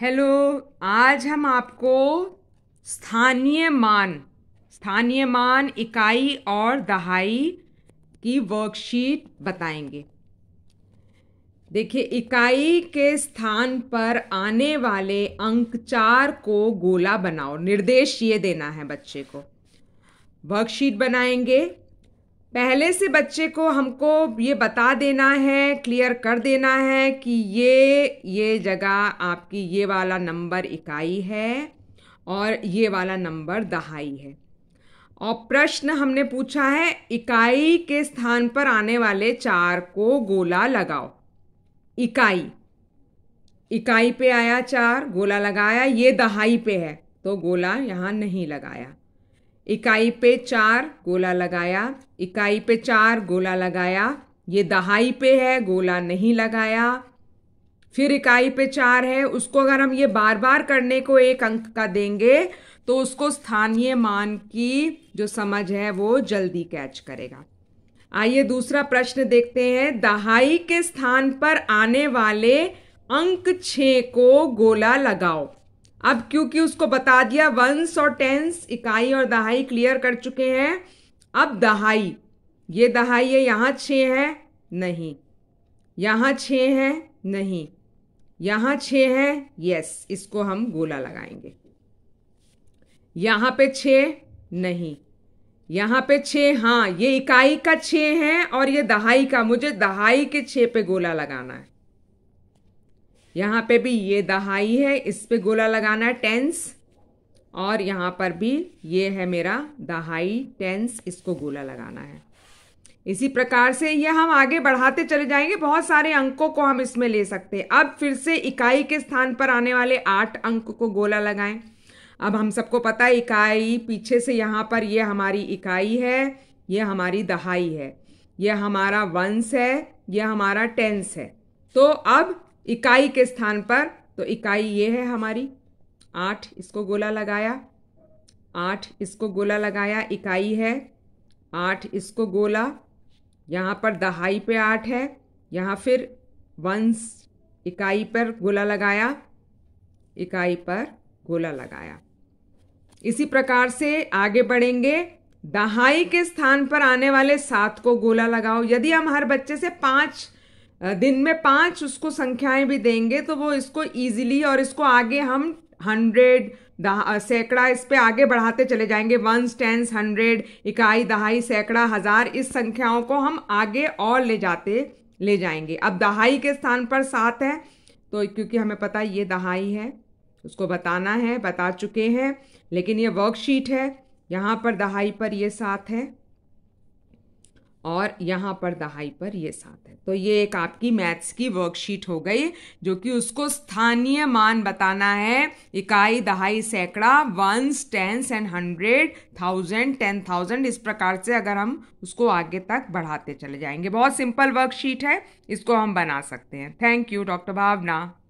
hello आज हम आपको स्थानीय मान स्थानीय मान इकाई और दहाई की वर्कशीट बताएंगे देखिए इकाई के स्थान पर आने वाले अंक चार को गोला बनाओ निर्देश ये देना है बच्चे को वर्कशीट बनाएंगे पहले से बच्चे को हमको ये बता देना है क्लियर कर देना है कि ये ये जगह आपकी ये वाला नंबर इकाई है और ये वाला नंबर दहाई है और प्रश्न हमने पूछा है इकाई के स्थान पर आने वाले चार को गोला लगाओ इकाई इकाई पे आया चार गोला लगाया ये दहाई पे है तो गोला यहाँ नहीं लगाया इकाई पे चार गोला लगाया इकाई पे चार गोला लगाया ये दहाई पे है गोला नहीं लगाया फिर इकाई पे चार है उसको अगर हम ये बार बार करने को एक अंक का देंगे तो उसको स्थानीय मान की जो समझ है वो जल्दी कैच करेगा आइए दूसरा प्रश्न देखते हैं दहाई के स्थान पर आने वाले अंक छ को गोला लगाओ अब क्योंकि उसको बता दिया वंस और टेंस इकाई और दहाई क्लियर कर चुके हैं अब दहाई ये दहाई है यहाँ छ है नहीं यहाँ छ है नहीं यहाँ छ है यस इसको हम गोला लगाएंगे यहाँ पे छ नहीं यहाँ पे छ हाँ ये इकाई का छ है और ये दहाई का मुझे दहाई के छः पे गोला लगाना है यहाँ पे भी ये दहाई है इस पर गोला लगाना है टेंस और यहाँ पर भी ये है मेरा दहाई टेंस इसको गोला लगाना है इसी प्रकार से यह हम आगे बढ़ाते चले जाएंगे बहुत सारे अंकों को हम इसमें ले सकते हैं अब फिर से इकाई के स्थान पर आने वाले आठ अंक को गोला लगाएं अब हम सबको पता है इकाई पीछे से यहाँ पर यह हमारी इकाई है यह हमारी दहाई है यह हमारा वंश है यह हमारा टेंस है तो अब इकाई के स्थान पर तो इकाई ये है हमारी आठ इसको गोला लगाया आठ इसको गोला लगाया इकाई है आठ इसको गोला यहाँ पर दहाई पे आठ है यहाँ फिर वंस इकाई पर गोला लगाया इकाई पर गोला लगाया इसी प्रकार से आगे बढ़ेंगे दहाई के स्थान पर आने वाले सात को गोला लगाओ यदि हम हर बच्चे से पाँच दिन में पांच उसको संख्याएं भी देंगे तो वो इसको इजीली और इसको आगे हम हंड्रेड सैकड़ा इस पे आगे बढ़ाते चले जाएंगे वंस टेंस हंड्रेड इकाई दहाई सैकड़ा हजार इस संख्याओं को हम आगे और ले जाते ले जाएंगे अब दहाई के स्थान पर सात है तो क्योंकि हमें पता है ये दहाई है उसको बताना है बता चुके हैं लेकिन ये वर्कशीट है यहाँ पर दहाई पर ये सात है और यहाँ पर दहाई पर ये सात है तो ये एक आपकी मैथ्स की वर्कशीट हो गई जो कि उसको स्थानीय मान बताना है इकाई दहाई सैकड़ा ones tens and hundred thousand ten thousand इस प्रकार से अगर हम उसको आगे तक बढ़ाते चले जाएंगे बहुत सिंपल वर्कशीट है इसको हम बना सकते हैं थैंक यू डॉक्टर भावना